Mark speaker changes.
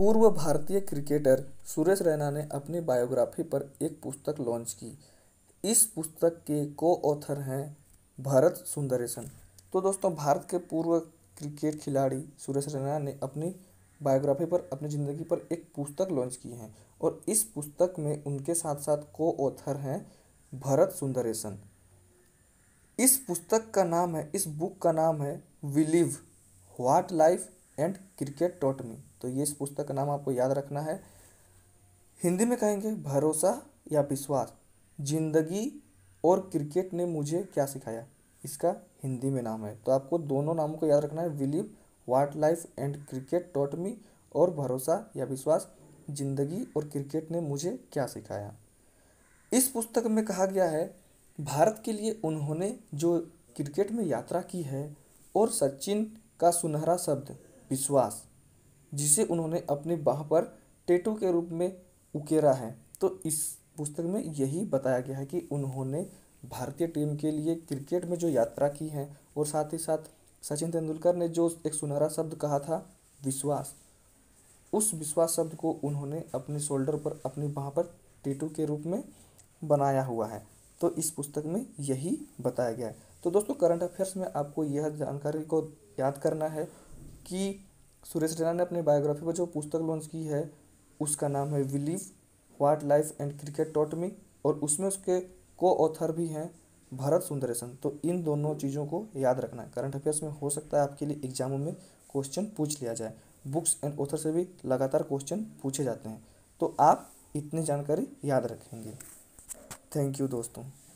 Speaker 1: पूर्व भारतीय क्रिकेटर सुरेश रैना ने अपनी बायोग्राफी पर एक पुस्तक लॉन्च की इस पुस्तक के को ऑथर हैं भारत सुंदरेशन तो दोस्तों भारत के पूर्व क्रिकेट खिलाड़ी सुरेश रैना ने अपनी बायोग्राफी पर अपनी ज़िंदगी पर एक पुस्तक लॉन्च की है और इस पुस्तक में उनके साथ साथ को ऑथर हैं भरत सुंदरेशन इस पुस्तक का नाम है इस बुक का नाम है believe what life and cricket taught me तो ये इस पुस्तक का नाम आपको याद रखना है हिंदी में कहेंगे भरोसा या विश्वास जिंदगी और क्रिकेट ने मुझे क्या सिखाया इसका हिंदी में नाम है तो आपको दोनों नामों को याद रखना है believe what life and cricket taught me और भरोसा या विश्वास जिंदगी और क्रिकेट ने मुझे क्या सिखाया इस पुस्तक में कहा गया है भारत के लिए उन्होंने जो क्रिकेट में यात्रा की है और सचिन का सुनहरा शब्द विश्वास जिसे उन्होंने अपने बाह पर टेटो के रूप में उकेरा है तो इस पुस्तक में यही बताया गया है कि उन्होंने भारतीय टीम के लिए क्रिकेट में जो यात्रा की है और साथ ही साथ सचिन तेंदुलकर ने जो एक सुनहरा शब्द कहा था विश्वास उस विश्वास शब्द को उन्होंने अपने शोल्डर पर अपनी बाह पर टेटू के रूप में बनाया हुआ है तो इस पुस्तक में यही बताया गया है तो दोस्तों करंट अफेयर्स में आपको यह जानकारी को याद करना है कि सुरेश रैना ने अपनी बायोग्राफी पर जो पुस्तक लॉन्च की है उसका नाम है believe what life and cricket taught me और उसमें उसके को ऑथर भी हैं भरत सुंदरेशन तो इन दोनों चीज़ों को याद रखना है करंट अफेयर्स में हो सकता है आपके लिए एग्जामों में क्वेश्चन पूछ लिया जाए बुक्स एंड ऑथर से भी लगातार क्वेश्चन पूछे जाते हैं तो आप इतनी जानकारी याद रखेंगे थैंक यू दोस्तों